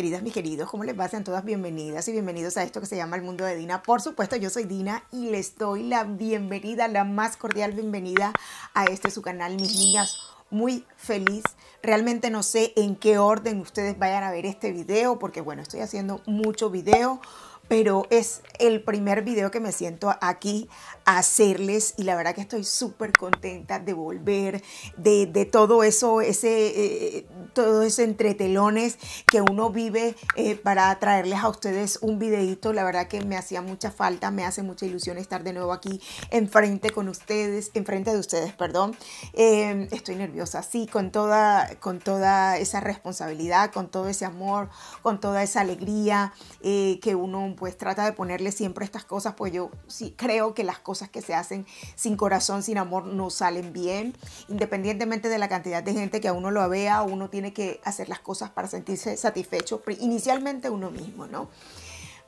queridas, mis queridos, ¿cómo les va? Sean todas bienvenidas y bienvenidos a esto que se llama El Mundo de Dina. Por supuesto, yo soy Dina y les doy la bienvenida, la más cordial bienvenida a este su canal, mis niñas. Muy feliz. Realmente no sé en qué orden ustedes vayan a ver este video, porque bueno, estoy haciendo mucho video pero es el primer video que me siento aquí a hacerles y la verdad que estoy súper contenta de volver, de, todo eso, ese, eh, todo ese entretelones que uno vive eh, para traerles a ustedes un videito. La verdad que me hacía mucha falta, me hace mucha ilusión estar de nuevo aquí enfrente con ustedes, enfrente de ustedes, perdón. Em, estoy nerviosa, sí, con toda, con toda esa responsabilidad, con todo ese amor, con toda esa alegría eh, que uno pues trata de ponerle siempre estas cosas, pues yo sí creo que las cosas que se hacen sin corazón, sin amor, no salen bien, independientemente de la cantidad de gente que a uno lo vea, uno tiene tiene que hacer las cosas para sentirse satisfecho inicialmente uno mismo, ¿no?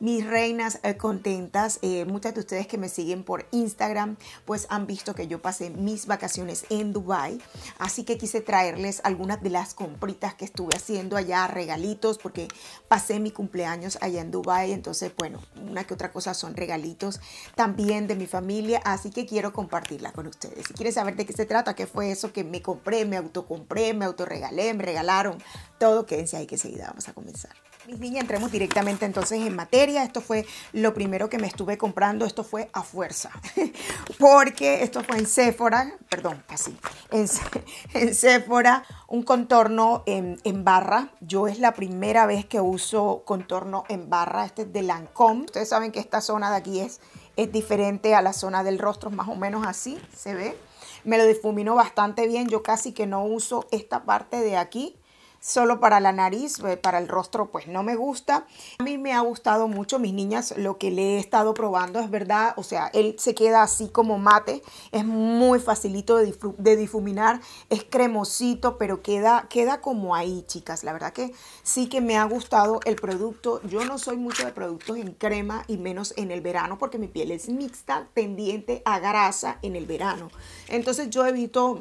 Mis reinas eh, contentas, eh, muchas de ustedes que me siguen por Instagram, pues han visto que yo pasé mis vacaciones en Dubai, así que quise traerles algunas de las compritas que estuve haciendo allá, regalitos, porque pasé mi cumpleaños allá en Dubai, entonces bueno, una que otra cosa son regalitos también de mi familia, así que quiero compartirla con ustedes. Si quieren saber de qué se trata, qué fue eso que me compré, me autocompré, me autorregalé, me regalaron, todo, quédense ahí que enseguida vamos a comenzar. Mis niñas, entremos directamente entonces en materia. Esto fue lo primero que me estuve comprando. Esto fue a fuerza. Porque esto fue en Sephora, perdón, así. En, Sephora, un contorno en, barra. Yo es la primera vez que uso contorno en barra. Este es de Lancome, Ustedes saben que esta zona de aquí es, es diferente a la zona del rostro, más o menos así se ve. Me lo difumino bastante bien. Yo casi que no uso esta parte de aquí solo para la nariz, eh, para el rostro pues no me gusta. A mí me ha gustado mucho, mis niñas, lo que le he estado probando, es verdad, o sea, él se queda así como mate, es muy facilito de, difuminar, es cremosito, pero queda, queda como ahí, chicas, la verdad que sí que me ha gustado el producto. Yo no soy mucho de productos en crema y menos en el verano porque mi piel es mixta, pendiente, a grasa en el verano. Entonces yo evito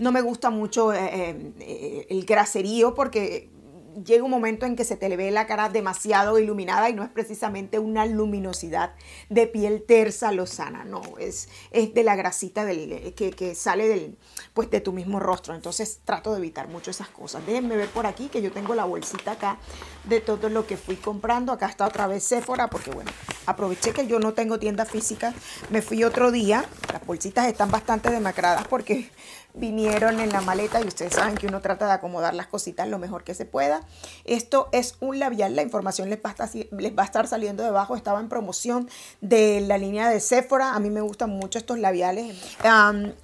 no me gusta mucho eh, eh, eh, el graserío porque llega un momento en que se te le ve la cara demasiado iluminada y no es precisamente una luminosidad de piel tersa, lozana, no, es, es de la grasita del, que, sale del, pues de tu mismo rostro. Entonces trato de evitar mucho esas cosas. Déjenme ver por aquí que yo tengo la bolsita acá de todo lo que fui comprando. Acá está otra vez Sephora porque bueno, aproveché que yo no tengo tienda física. Me fui otro día. Las bolsitas están bastante demacradas porque vinieron en la maleta y ustedes saben que uno trata de acomodar las cositas lo mejor que se pueda esto es un labial, la información les va, a estar, va a estar saliendo debajo. Estaba en promoción de la línea de Sephora. A mí me gustan mucho estos labiales.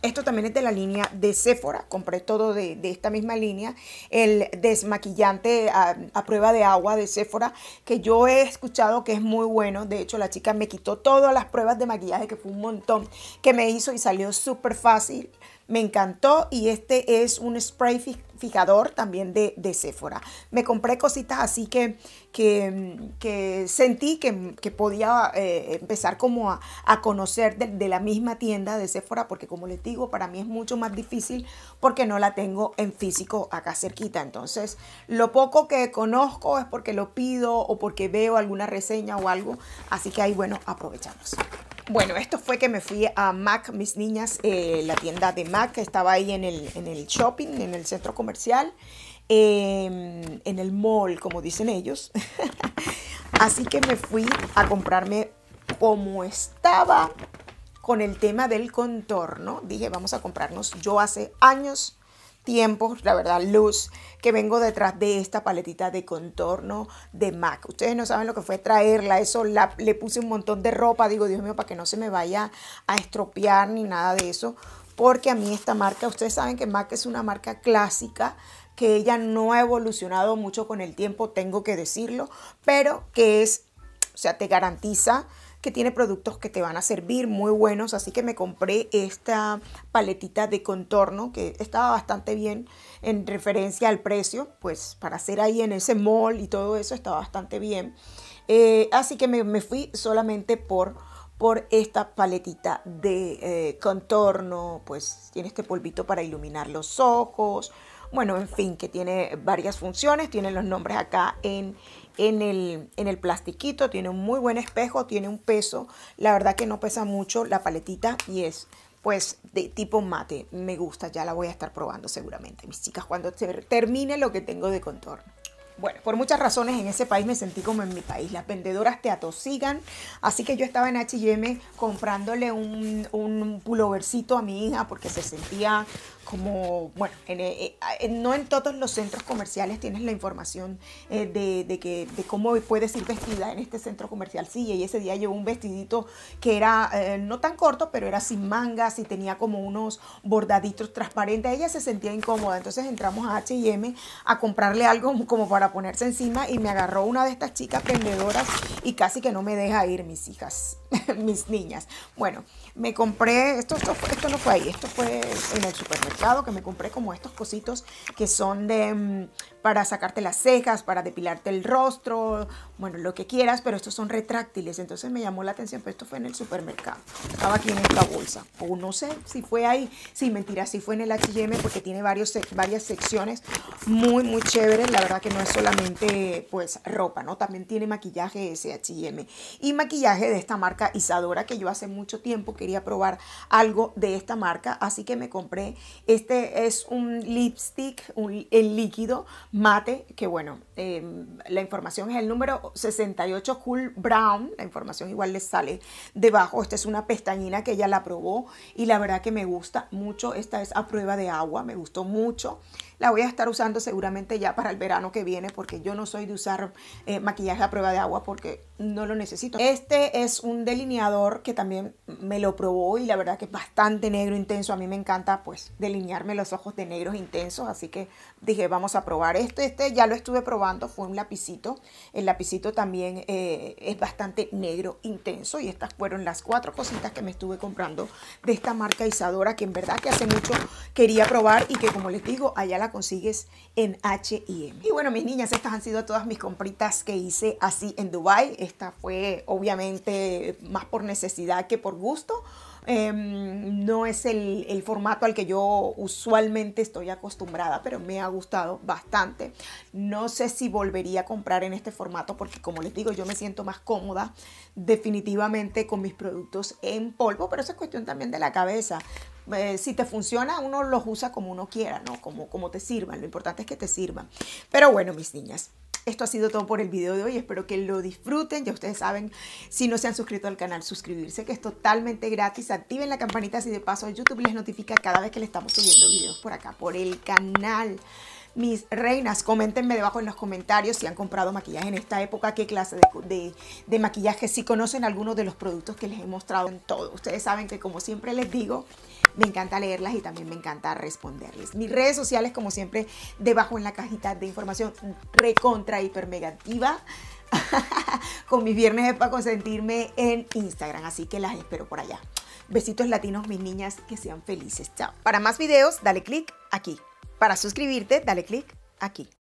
esto también es de la línea de Sephora. Compré todo de, esta misma línea. El desmaquillante a, prueba de agua de Sephora, que yo he escuchado que es muy bueno. De hecho, la chica me quitó todas las pruebas de maquillaje, que fue un montón, que me hizo y salió súper fácil me encantó y este es un spray fijador también de, Sephora. Me compré cositas así que, que, sentí que, que podía eh, empezar como a, a conocer de, de, la misma tienda de Sephora, porque como les digo, para mí es mucho más difícil porque no la tengo en físico acá cerquita. Entonces, lo poco que conozco es porque lo pido o porque veo alguna reseña o algo. Así que ahí, bueno, aprovechamos. Bueno, esto fue que me fui a Mac, mis niñas, eh, la tienda de Mac, estaba ahí en el, en el shopping, en el centro comercial, em, en el mall, como dicen ellos. Así que me fui a comprarme como estaba con el tema del contorno. Dije, vamos a comprarnos. Yo hace años tiempo, la verdad, luz, que vengo detrás de esta paletita de contorno de MAC. Ustedes no saben lo que fue traerla, eso le puse un montón de ropa, digo, Dios mío, para que no se me vaya a estropear ni nada de eso, porque a mí esta marca, ustedes saben que MAC es una marca clásica, que ella no ha evolucionado mucho con el tiempo, tengo que decirlo, pero que es, o sea, te garantiza que tiene productos que te van a servir muy buenos, así que me compré esta paletita de contorno que estaba bastante bien en referencia al precio, pues para hacer ahí en ese mall y todo eso está bastante bien. Eh, así que me, fui solamente por, por esta paletita de eh, contorno, pues tiene este polvito para iluminar los ojos, bueno, en fin, que tiene varias funciones, tiene los nombres acá en, en el, en el, plastiquito, tiene un muy buen espejo, tiene un peso, la verdad que no pesa mucho la paletita y es pues de tipo mate, me gusta, ya la voy a estar probando seguramente, mis chicas, cuando termine lo que tengo de contorno. Bueno, por muchas razones en ese país me sentí como en mi país. Las vendedoras te atosigan. Así que yo estaba en HM comprándole un, un a mi hija porque se sentía como, bueno, eh, eh, no en todos los centros comerciales tienes la información eh, de, que, de cómo puedes ir vestida en este centro comercial. Sí, y ese día llevó un vestidito que era no tan corto, pero era sin mangas y tenía como unos bordaditos transparentes. Ella se sentía incómoda, entonces entramos a HM a comprarle algo como para ponerse encima y me agarró una de estas chicas vendedoras y casi que no me deja ir, mis hijas. mis niñas. Bueno, me compré, esto, esto, no fue ahí, esto fue en el supermercado que me compré como estos cositos que son de mm, para sacarte las cejas, para depilarte el rostro, bueno, lo que quieras, pero estos son retráctiles. Entonces me llamó la atención, pero pues, esto fue en el supermercado. Estaba aquí en esta bolsa. O no sé si fue ahí. sin mentira, si fue en el HM porque tiene varias secciones muy, muy chéveres. La verdad que no es solamente pues ropa, ¿no? También tiene maquillaje ese HM. Y maquillaje de esta marca Isadora, que yo hace mucho tiempo quería probar algo de esta marca, así que me compré. Este es un lipstick, el líquido mate, que bueno, em, la información es el número 68 Cool Brown, la información igual les sale debajo. Esta es una pestañina que ella la probó y la verdad que me gusta mucho. Esta es a prueba de agua, me gustó mucho. La voy a estar usando seguramente ya para el verano que viene porque yo no soy de usar eh, maquillaje a prueba de agua porque no lo necesito. Este es un delineador que también me lo probó y la verdad que es bastante negro intenso. A mí me encanta pues delinearme los ojos de negros intensos, así que dije vamos a probar este. Este ya lo estuve probando, fue un lapicito. El lapicito también eh, es bastante negro intenso y estas fueron las cuatro cositas que me estuve comprando de esta marca Isadora que en verdad que hace mucho quería probar y que como les digo, allá la consigues en H&M. Y bueno, mis niñas, estas han sido todas mis compritas que hice así en Dubai. Esta fue obviamente más por necesidad que por gusto Em, no es el, formato al que yo usualmente estoy acostumbrada, pero me ha gustado bastante. No sé si volvería a comprar en este formato porque como les digo, yo me siento más cómoda definitivamente con mis productos en polvo, pero esa es cuestión también de la cabeza. Eh, si te funciona, uno los usa como uno quiera, ¿no? Como, como te sirvan. Lo importante es que te sirvan. Pero bueno, mis niñas, esto ha sido todo por el video de hoy, espero que lo disfruten. Ya ustedes saben, si no se han suscrito al canal, suscribirse, que es totalmente gratis. Activen la campanita si de paso YouTube les notifica cada vez que le estamos subiendo videos por acá, por el canal. Mis reinas, coméntenme debajo en los comentarios si han comprado maquillaje en esta época, qué clase de, maquillaje, si conocen algunos de los productos que les he mostrado en todo. Ustedes saben que como siempre les digo, me encanta leerlas y también me encanta responderles. Mis redes sociales, como siempre, debajo en la cajita de información recontra hiper con mis viernes es para consentirme en Instagram, así que las espero por allá. Besitos latinos, mis niñas, que sean felices. Chao. Para más videos, dale click aquí. Para suscribirte, dale clic aquí.